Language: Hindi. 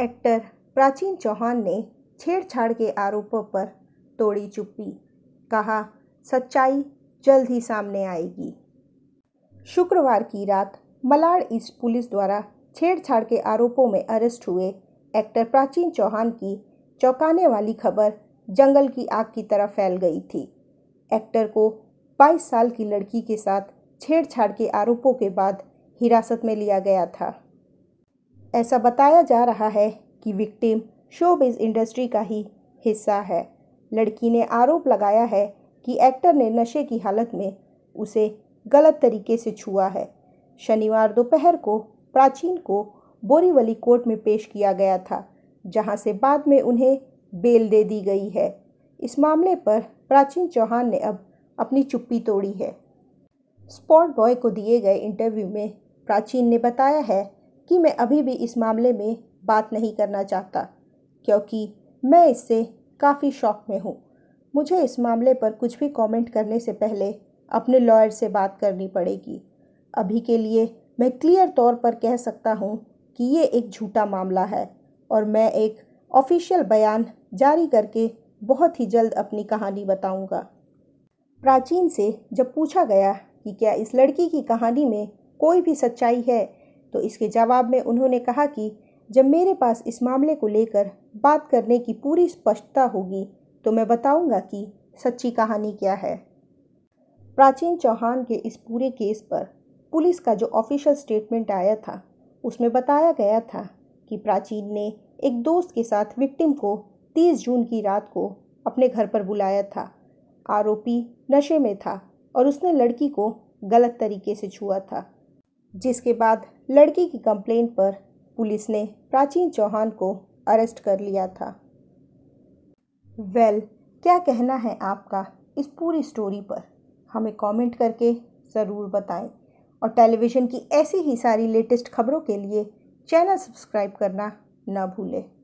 एक्टर प्राचीन चौहान ने छेड़छाड़ के आरोपों पर तोड़ी चुप्पी कहा सच्चाई जल्द ही सामने आएगी शुक्रवार की रात मलाड़ ईस्ट पुलिस द्वारा छेड़छाड़ के आरोपों में अरेस्ट हुए एक्टर प्राचीन चौहान की चौंकाने वाली खबर जंगल की आग की तरह फैल गई थी एक्टर को 22 साल की लड़की के साथ छेड़छाड़ के आरोपों के बाद हिरासत में लिया गया था ऐसा बताया जा रहा है कि विक्टिम शोबिज इंडस्ट्री का ही हिस्सा है लड़की ने आरोप लगाया है कि एक्टर ने नशे की हालत में उसे गलत तरीके से छुआ है शनिवार दोपहर को प्राचीन को बोरीवली कोर्ट में पेश किया गया था जहां से बाद में उन्हें बेल दे दी गई है इस मामले पर प्राचीन चौहान ने अब अपनी चुप्पी तोड़ी है स्पॉट बॉय को दिए गए इंटरव्यू में प्राचीन ने बताया है कि मैं अभी भी इस मामले में बात नहीं करना चाहता क्योंकि मैं इससे काफ़ी शौक़ में हूँ मुझे इस मामले पर कुछ भी कमेंट करने से पहले अपने लॉयर से बात करनी पड़ेगी अभी के लिए मैं क्लियर तौर पर कह सकता हूँ कि ये एक झूठा मामला है और मैं एक ऑफिशियल बयान जारी करके बहुत ही जल्द अपनी कहानी बताऊंगा। प्राचीन से जब पूछा गया कि क्या इस लड़की की कहानी में कोई भी सच्चाई है तो इसके जवाब में उन्होंने कहा कि जब मेरे पास इस मामले को लेकर बात करने की पूरी स्पष्टता होगी तो मैं बताऊंगा कि सच्ची कहानी क्या है प्राचीन चौहान के इस पूरे केस पर पुलिस का जो ऑफिशियल स्टेटमेंट आया था उसमें बताया गया था कि प्राचीन ने एक दोस्त के साथ विक्टिम को 30 जून की रात को अपने घर पर बुलाया था आरोपी नशे में था और उसने लड़की को गलत तरीके से छुआ था जिसके बाद लड़की की कंप्लेन पर पुलिस ने प्राचीन चौहान को अरेस्ट कर लिया था वेल well, क्या कहना है आपका इस पूरी स्टोरी पर हमें कमेंट करके ज़रूर बताएं और टेलीविज़न की ऐसी ही सारी लेटेस्ट खबरों के लिए चैनल सब्सक्राइब करना ना भूलें